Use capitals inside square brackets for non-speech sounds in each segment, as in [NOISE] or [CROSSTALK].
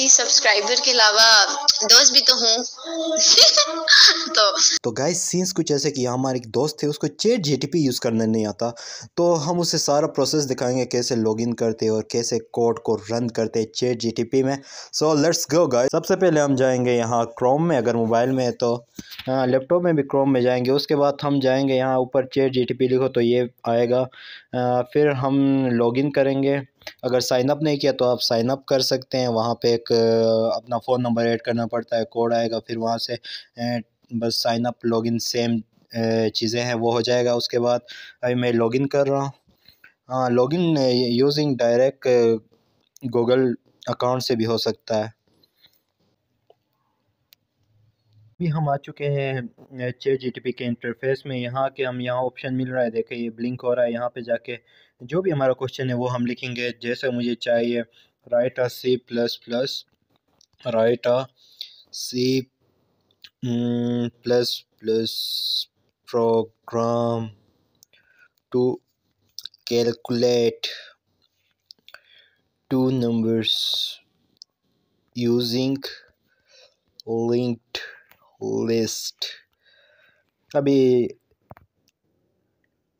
कि सब्सक्राइबर के अलावा दोस्त भी तो हूँ [LAUGHS] तो तो गाइस सीन्स कुछ ऐसे कि हमारे एक दोस्त थे उसको चेट जीटीपी यूज़ करने नहीं आता तो हम उसे सारा प्रोसेस दिखाएंगे कैसे लॉगिन करते और कैसे कोड को रन करते चेट जीटीपी में सो लेट्स गो गाइस सबसे पहले हम जाएंगे यहाँ क्रोम में अगर मोबाइल में है तो लैपटॉप हाँ, में भी क्रोम में जाएंगे उसके बाद हम जाएंगे यहाँ ऊपर चेट जी लिखो तो ये आएगा आ, फिर हम लॉगिन करेंगे अगर साइन अप नहीं किया तो आप साइन अप कर सकते हैं वहाँ पे एक अपना फ़ोन नंबर ऐड करना पड़ता है कोड आएगा फिर वहाँ से बस साइन अप लॉगिन सेम चीज़ें हैं वो हो जाएगा उसके बाद अभी मैं लॉगिन कर रहा हूँ हाँ login using direct Google account से भी हो सकता है भी हम आ चुके हैं चेट जी के इंटरफेस में यहाँ के हम यहाँ ऑप्शन मिल रहा है देखें ये ब्लिंक हो रहा है यहाँ पे जाके जो भी हमारा क्वेश्चन है वो हम लिखेंगे जैसे मुझे चाहिए write a C plus plus write a C plus plus program to calculate two numbers using linked list अभी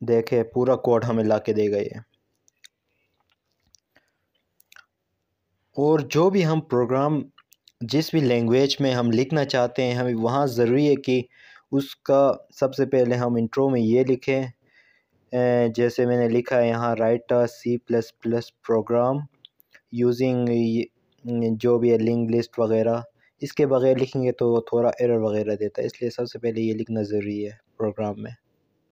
देखे पूरा कोड हमें ला के देगा ये और जो भी हम प्रोग्राम जिस भी लैंग्वेज में हम लिखना चाहते हैं हमें वहाँ ज़रूरी है कि उसका सबसे पहले हम इंट्रो में ये लिखें जैसे मैंने लिखा है यहाँ write C plus plus program using जो भी है लिंक लिस्ट वगैरह इसके बगैर लिखेंगे तो थोड़ा एरर वगैरह देता है इसलिए सबसे पहले ये लिखना ज़रूरी है प्रोग्राम में